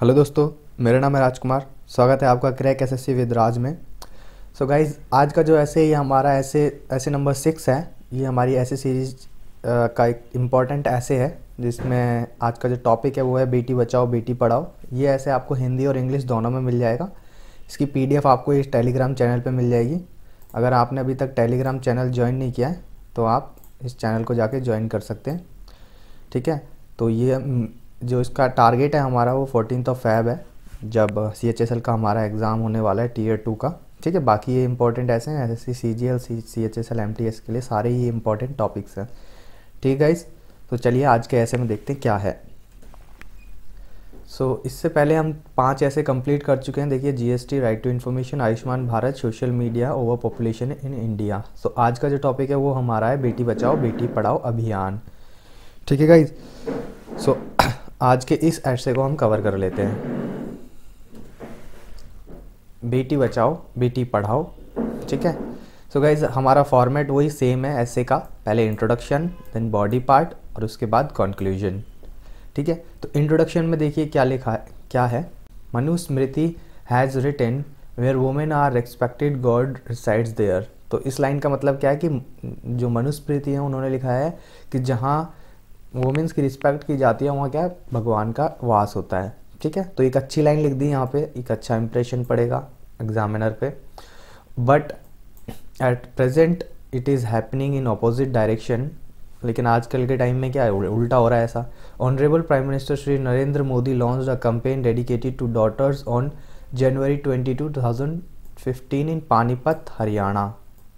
hello दोस्तों मेरा नाम है राजकुमार स्वागत है आपका crack S S with Raj में सो so गाइज आज का जो ऐसे ये हमारा ऐसे ऐसे नंबर सिक्स है ये हमारी ऐसे सीरीज का एक इम्पॉर्टेंट ऐसे है जिसमें आज का जो टॉपिक है वो है बेटी बचाओ बेटी पढ़ाओ ये ऐसे आपको हिंदी और इंग्लिश दोनों में मिल जाएगा इसकी पी आपको इस टेलीग्राम चैनल पर मिल जाएगी अगर आपने अभी तक टेलीग्राम चैनल ज्वाइन नहीं किया है तो आप इस चैनल को जाके ज्वाइन कर सकते हैं ठीक है तो ये जो इसका टारगेट है हमारा वो फोर्टीन ऑफ फैब है जब सी एच एस एल का हमारा एग्ज़ाम होने वाला है टीयर टू का ठीक है बाकी ये इंपॉर्टेंट ऐसे हैं S S C C G L C C H S L M T S के लिए सारे ही इंपॉर्टेंट टॉपिक्स हैं ठीक है इस तो चलिए आज के ऐसे में देखते हैं क्या है सो so, इससे पहले हम पांच ऐसे कंप्लीट कर चुके हैं देखिए GST right to information Ayushman Bharat social media over population in India so आज का जो टॉपिक है वो हमारा है बेटी बचाओ बेटी पढ़ाओ अभियान ठीक है गाइज सो आज के इस ऐसे को हम कवर कर लेते हैं बेटी बचाओ बेटी पढ़ाओ ठीक है सो so गाइज हमारा फॉर्मेट वही सेम है ऐसे का पहले इंट्रोडक्शन देन बॉडी पार्ट और उसके बाद कंक्लूजन ठीक है तो इंट्रोडक्शन में देखिए क्या लिखा है क्या है Manusmriti has written where women are expected god resides there तो इस लाइन का मतलब क्या है कि जो मनुस्मृति है उन्होंने लिखा है कि जहाँ वुमेंस की रिस्पेक्ट की जाती है वहाँ क्या भगवान का वास होता है ठीक है तो एक अच्छी लाइन लिख दी यहाँ पे एक अच्छा इम्प्रेशन पड़ेगा एग्जामिनर पे but at present it is happening in opposite direction लेकिन आजकल के टाइम में क्या है उल्टा हो रहा है ऐसा honourable prime minister Shri Narendra Modi launch a campaign dedicated to daughters on January twenty two two thousand fifteen in Panipat Haryana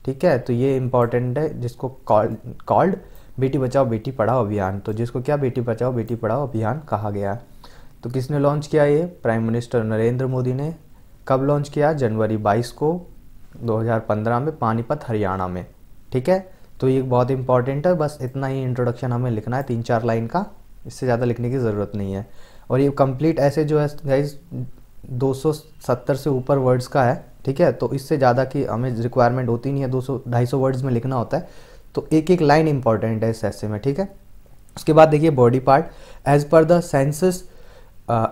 ठीक है तो ये इंपॉर्टेंट है जिसको कॉल्ड बेटी बचाओ बेटी पढ़ाओ अभियान तो जिसको क्या बेटी बचाओ बेटी पढ़ाओ अभियान कहा गया तो किसने लॉन्च किया ये प्राइम मिनिस्टर नरेंद्र मोदी ने कब लॉन्च किया जनवरी 22 को 2015 में पानीपत हरियाणा में ठीक है तो ये बहुत इंपॉर्टेंट है बस इतना ही इंट्रोडक्शन हमें लिखना है तीन चार लाइन का इससे ज़्यादा लिखने की ज़रूरत नहीं है और ये कंप्लीट ऐसे जो है गाइज 270 से ऊपर वर्ड्स का है ठीक है तो इससे ज़्यादा की हमें रिक्वायरमेंट होती नहीं है 200 250 वर्ड्स में लिखना होता है तो एक एक लाइन इंपॉर्टेंट है इस ऐसे में ठीक है उसके बाद देखिए body part as per the census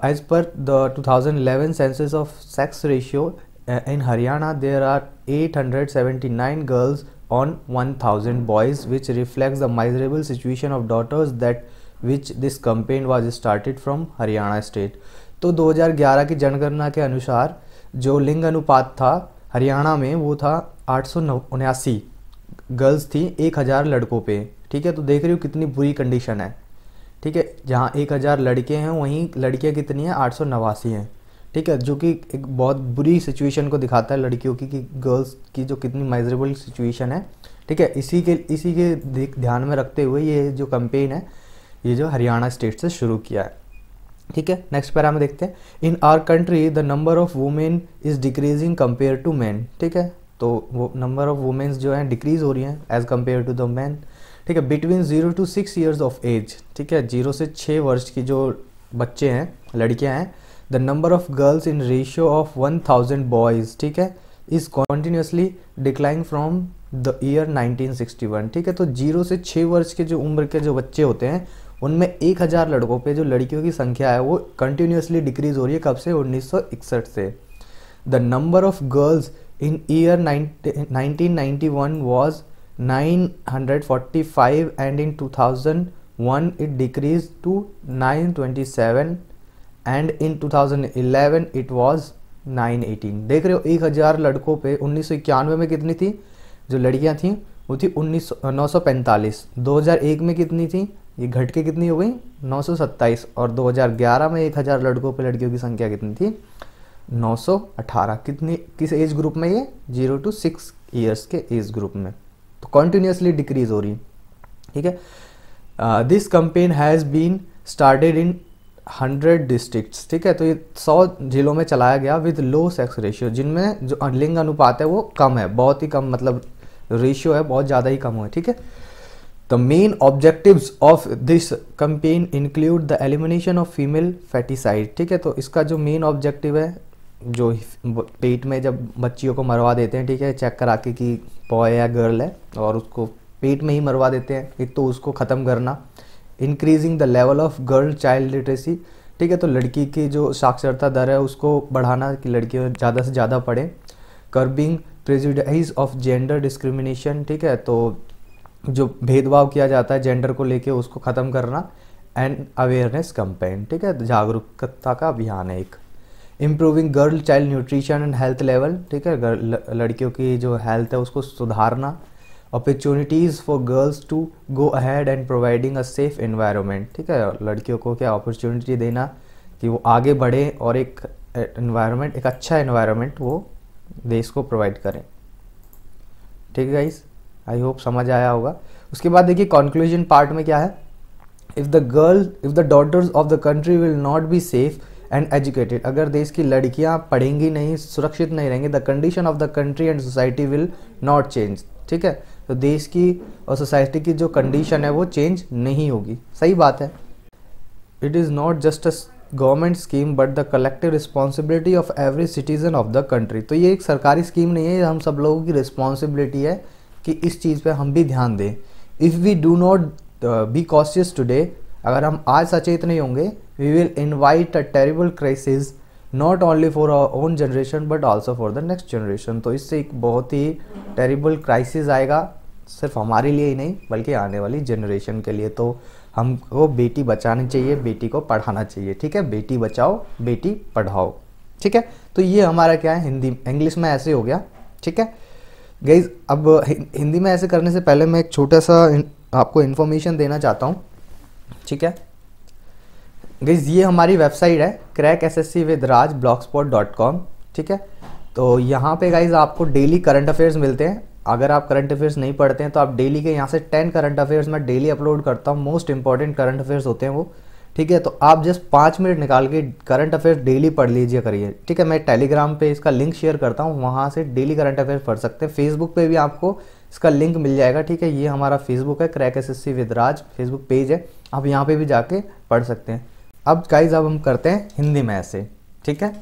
as per the two 2011 census of sex ratio in Haryana there are 879 girls on one thousand boys which reflect the miserable situation of daughters that which this campaign was started from Haryana state तो दो हजार ग्यारह की जनगणना के अनुसार जो लिंग अनुपात था हरियाणा में वो था आठ सौ गर्ल्स थी एक हज़ार लड़कों पे ठीक है तो देख रही हो कितनी बुरी कंडीशन है ठीक है जहाँ एक हज़ार लड़के हैं वहीं लड़कियाँ कितनी हैं आठ सौ नवासी हैं ठीक है जो कि एक बहुत बुरी सिचुएशन को दिखाता है लड़कियों की कि गर्ल्स की जो कितनी माइजरेबल सिचुएशन है ठीक है इसी के इसी के ध्यान में रखते हुए ये जो कंपेन है ये जो हरियाणा स्टेट से शुरू किया है ठीक है नेक्स्ट पैरा में देखते हैं in our country the number of women is decreasing compare to man ठीक है तो वो नंबर ऑफ़ वुमेंस जो हैं डिक्रीज़ हो रही हैं as compare to the man ठीक है between zero to six years of age ठीक है जीरो से छः वर्ष की जो बच्चे हैं लड़कियां हैं the number of girls in ratio of one thousand boys ठीक है is continuously decline from the year 1961 ठीक है तो जीरो से छः वर्ष के जो उम्र के जो बच्चे होते हैं उनमें एक हज़ार लड़कों पे जो लड़कियों की संख्या है वो कंटिन्यूसली डिक्रीज़ हो रही है कब से उन्नीस से the number of girls in year 19, 1991 was 945 and in 2001 it decreased to 927 and in 2011 it was 918 देख रहे हो एक हज़ार लड़कों पे उन्नीस में कितनी थी जो लड़कियां थी वो थी उन्नीस नौ सौ पैंतालीस दो हज़ार एक में कितनी थी ये घट के कितनी हो गई नौ सौ सत्ताईस और 2011 में एक हज़ार लड़कों पे लड़कियों की संख्या कितनी थी 918 कितनी किस एज ग्रुप में ये जीरो टू सिक्स ईयर्स के एज ग्रुप में तो कॉन्टिन्यूसली डिक्रीज हो रही ठीक है this campaign has been started in hundred districts ठीक है तो ये सौ जिलों में चलाया गया विद लो सेक्स रेशियो जिनमें जो लिंग अनुपात है वो कम है बहुत ही कम मतलब रेशियो है बहुत ज़्यादा ही कम हुआ ठीक है the main objectives of this campaign include the elimination of female foeticide ठीक है तो इसका जो मेन ऑब्जेक्टिव है जो पेट में जब बच्चियों को मरवा देते हैं ठीक है चेक करा के कि बॉय या गर्ल है और उसको पेट में ही मरवा देते हैं एक तो उसको ख़त्म करना increasing the level of girl child literacy ठीक है तो लड़की की जो साक्षरता दर है उसको बढ़ाना कि लड़कियों ज़्यादा से ज़्यादा पढ़ें curbing prejudice of gender discrimination ठीक है तो जो भेदभाव किया जाता है जेंडर को लेके उसको ख़त्म करना एंड अवेयरनेस कंपेन ठीक है जागरूकता का अभियान है एक improving girl child nutrition and health level ठीक है लड़कियों की जो हेल्थ है उसको सुधारना opportunities for girls to go ahead and providing a safe environment ठीक है लड़कियों को क्या अपॉर्चुनिटी देना कि वो आगे बढ़े और एक इन्वायरमेंट एक अच्छा इन्वायरमेंट वो देश को प्रोवाइड करें ठीक है गाइस आई होप समझ आया होगा उसके बाद देखिए कंक्लूजन पार्ट में क्या है if the girl if the daughters of the country will not be safe and educated अगर देश की लड़कियां पढ़ेंगी नहीं सुरक्षित नहीं रहेंगी the condition of the country and society will not change ठीक है तो देश की और सोसाइटी की जो कंडीशन है वो चेंज नहीं होगी सही बात है it is not just a government scheme but the collective responsibility of every citizen of the country तो ये एक सरकारी स्कीम नहीं है ये हम सब लोगों की रिस्पॉन्सिबिलिटी है कि इस चीज़ पर हम भी ध्यान दें if we do not be cautious today अगर हम आज सचेत नहीं होंगे we will invite a terrible crisis not only for our own generation but also for the next generation तो इससे एक बहुत ही टेरिबल क्राइसिस आएगा सिर्फ हमारे लिए ही नहीं बल्कि आने वाली जनरेशन के लिए तो हमको बेटी बचानी चाहिए बेटी को पढ़ाना चाहिए ठीक है बेटी बचाओ बेटी पढ़ाओ ठीक है तो ये हमारा क्या है हिंदी इंग्लिश में ऐसे हो गया ठीक है गई अब हिंदी में ऐसे करने से पहले मैं एक छोटा सा आपको इन्फॉर्मेशन देना चाहता हूँ ठीक है गाइज ये हमारी वेबसाइट है crack S S C with Raj blogspot dot com ठीक है तो यहाँ पे गाइज आपको डेली करंट अफेयर्स मिलते हैं अगर आप करंट अफेयर्स नहीं पढ़ते हैं तो आप डेली के यहाँ से टेन करंट अफेयर्स मैं डेली अपलोड करता हूँ मोस्ट इंपॉर्टेंट करंट अफेयर्स होते हैं वो ठीक है तो आप जस्ट पाँच मिनट निकाल के करंट अफेयर्स डेली पढ़ लीजिए करिए ठीक है मैं टेलीग्राम पे इसका लिंक शेयर करता हूँ वहाँ से डेली करंट अफेयर्स पढ़ सकते हैं फेसबुक पे भी आपको इसका लिंक मिल जाएगा ठीक है ये हमारा फेसबुक है क्रैक एस एस सी विदराज फेसबुक पेज है आप यहाँ पे भी जाके पढ़ सकते हैं अब गाइज अब हम करते हैं हिंदी में ऐसे ठीक है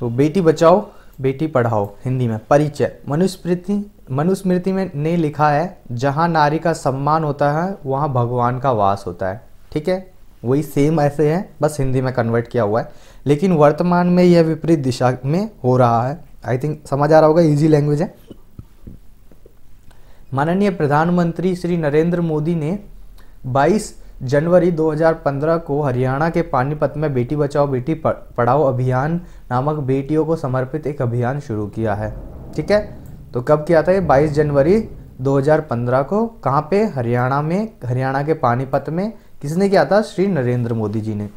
तो बेटी बचाओ बेटी पढ़ाओ हिंदी में परिचय मनुस्मृति मनुस्मृति में ने लिखा है जहाँ नारी का सम्मान होता है वहाँ भगवान का वास होता है ठीक है वही सेम ऐसे है बस हिंदी में कन्वर्ट किया हुआ है लेकिन वर्तमान में यह विपरीत दिशा में हो रहा है आई थिंक समझ आ रहा होगा इजी लैंग्वेज है माननीय प्रधानमंत्री श्री नरेंद्र मोदी ने 22 जनवरी 2015 को हरियाणा के पानीपत में बेटी बचाओ बेटी पढ़ाओ अभियान नामक बेटियों को समर्पित एक अभियान शुरू किया है ठीक है तो कब किया था ये 22 जनवरी 2015 को कहाँ पे हरियाणा में हरियाणा के पानीपत में किसने किया था श्री नरेंद्र मोदी जी ने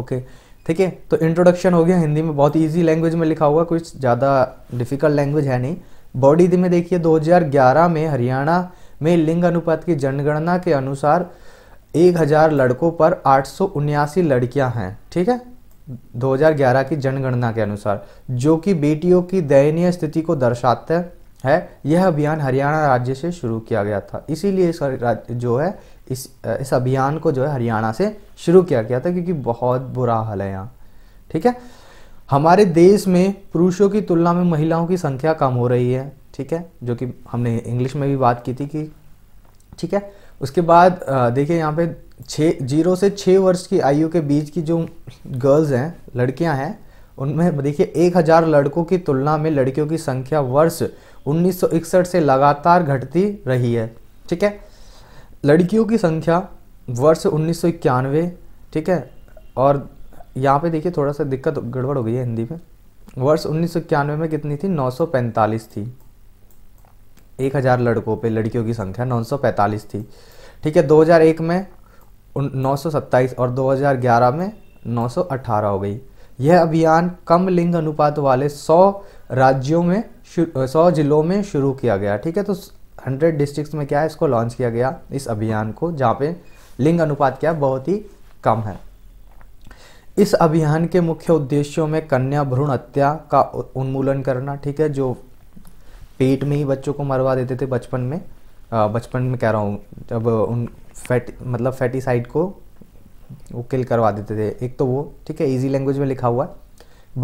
ओके ठीक है तो इंट्रोडक्शन हो गया हिंदी में बहुत ईजी लैंग्वेज में लिखा हुआ कुछ ज़्यादा डिफिकल्ट लैंग्वेज है नहीं बॉडी में देखिए 2011 में हरियाणा में लिंग अनुपात की जनगणना के अनुसार 1000 लड़कों पर आठ लड़कियां हैं ठीक है 2011 की जनगणना के अनुसार जो कि बेटियों की दयनीय स्थिति को दर्शाते है, है यह अभियान हरियाणा राज्य से शुरू किया गया था इसीलिए इस जो है इस इस अभियान को जो है हरियाणा से शुरू किया गया था क्योंकि बहुत बुरा हाल है यहाँ ठीक है हमारे देश में पुरुषों की तुलना में महिलाओं की संख्या कम हो रही है ठीक है जो कि हमने इंग्लिश में भी बात की थी कि ठीक है उसके बाद देखिए यहाँ पे छः जीरो से छः वर्ष की आयु के बीच की जो गर्ल्स हैं लड़कियाँ हैं उनमें देखिए एक हज़ार लड़कों की तुलना में लड़कियों की संख्या वर्ष 1961 से लगातार घटती रही है ठीक है लड़कियों की संख्या वर्ष उन्नीस ठीक है और यहाँ पे देखिए थोड़ा सा दिक्कत गड़बड़ हो गई है हिंदी में वर्ष उन्नीस में कितनी थी 945 थी 1000 लड़कों पे लड़कियों की संख्या 945 थी ठीक है 2001 में 927 और 2011 में 918 हो गई यह अभियान कम लिंग अनुपात वाले 100 राज्यों में 100 जिलों में शुरू किया गया ठीक है तो 100 डिस्ट्रिक्ट्स में क्या है इसको लॉन्च किया गया इस अभियान को जहाँ पे लिंग अनुपात क्या बहुत ही कम है इस अभियान के मुख्य उद्देश्यों में कन्या भ्रूण हत्या का उन्मूलन करना ठीक है जो पेट में ही बच्चों को मरवा देते थे बचपन में बचपन में कह रहा हूँ जब उन फैट मतलब फैटीसाइड को वो किल करवा देते थे एक तो वो ठीक है इजी लैंग्वेज में लिखा हुआ है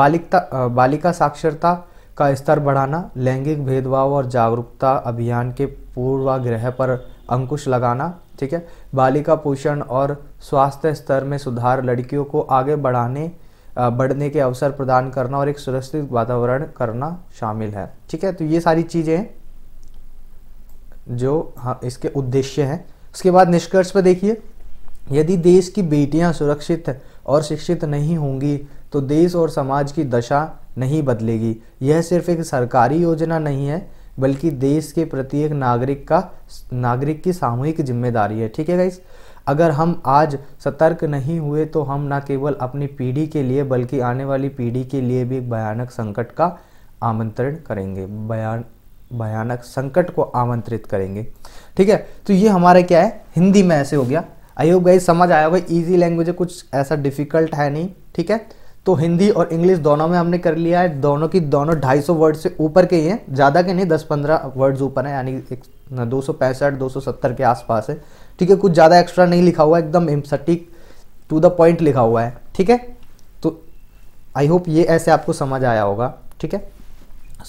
बालिकता बालिका साक्षरता का स्तर बढ़ाना लैंगिक भेदभाव और जागरूकता अभियान के पूर्वाग्रह पर अंकुश लगाना ठीक है बालिका पोषण और स्वास्थ्य स्तर में सुधार लड़कियों को आगे बढ़ाने बढ़ने के अवसर प्रदान करना और एक सुरक्षित वातावरण करना शामिल है ठीक है तो ये सारी चीज़ें जो हाँ इसके उद्देश्य हैं उसके बाद निष्कर्ष पर देखिए यदि देश की बेटियां सुरक्षित और शिक्षित नहीं होंगी तो देश और समाज की दशा नहीं बदलेगी यह सिर्फ एक सरकारी योजना नहीं है बल्कि देश के प्रत्येक नागरिक का नागरिक की सामूहिक जिम्मेदारी है ठीक है गाइस अगर हम आज सतर्क नहीं हुए तो हम ना केवल अपनी पीढ़ी के लिए बल्कि आने वाली पीढ़ी के लिए भी एक भयानक संकट का आमंत्रण करेंगे बयान भयानक संकट को आमंत्रित करेंगे ठीक है तो ये हमारे क्या है हिंदी में ऐसे हो गया आई होप गाइज समझ आया होगा इजी लैंग्वेज है कुछ ऐसा डिफिकल्ट है नहीं ठीक है तो हिंदी और इंग्लिश दोनों में हमने कर लिया है दोनों की दोनों 250 वर्ड से ऊपर के ही हैं ज़्यादा के नहीं 10-15 वर्ड्स ऊपर हैं यानी एक दो सौ पैंसठ दो सौ सत्तर के आसपास है ठीक है कुछ ज़्यादा एक्स्ट्रा नहीं लिखा हुआ एकदम सटीक टू द पॉइंट लिखा हुआ है ठीक है तो आई होप ये ऐसे आपको समझ आया होगा ठीक है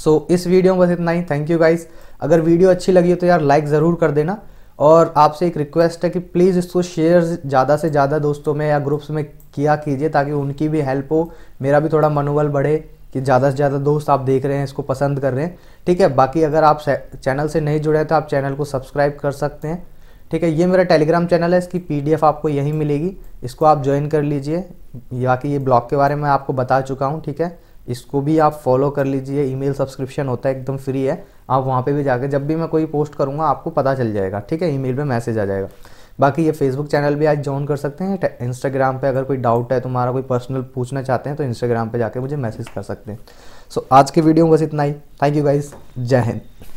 सो so, इस वीडियो में बस इतना ही थैंक यू गाइज अगर वीडियो अच्छी लगी हो तो यार लाइक ज़रूर कर देना और आपसे एक रिक्वेस्ट है कि प्लीज़ इसको शेयर ज़्यादा से ज़्यादा दोस्तों में या ग्रुप्स में किया कीजिए ताकि उनकी भी हेल्प हो मेरा भी थोड़ा मनोबल बढ़े कि ज़्यादा से ज़्यादा दोस्त आप देख रहे हैं इसको पसंद कर रहे हैं ठीक है बाकी अगर आप चैनल से नहीं जुड़े हैं तो आप चैनल को सब्सक्राइब कर सकते हैं ठीक है ये मेरा टेलीग्राम चैनल है इसकी पीडीएफ आपको यहीं मिलेगी इसको आप ज्वाइन कर लीजिए बाकी ये ब्लॉग के बारे में आपको बता चुका हूँ ठीक है इसको भी आप फॉलो कर लीजिए ईमेल सब्सक्रिप्शन होता है एकदम फ्री है आप वहाँ पर भी जाकर जब भी मैं कोई पोस्ट करूँगा आपको पता चल जाएगा ठीक है ई मेल मैसेज आ जाएगा बाकी ये फेसबुक चैनल भी आज ज्वाइन कर सकते हैं इंस्टाग्राम पे अगर कोई डाउट है तुम्हारा कोई पर्सनल पूछना चाहते हैं तो इंस्टाग्राम पे जाके मुझे मैसेज कर सकते हैं सो so, आज के वीडियो में बस इतना ही थैंक यू गाइज जय हिंद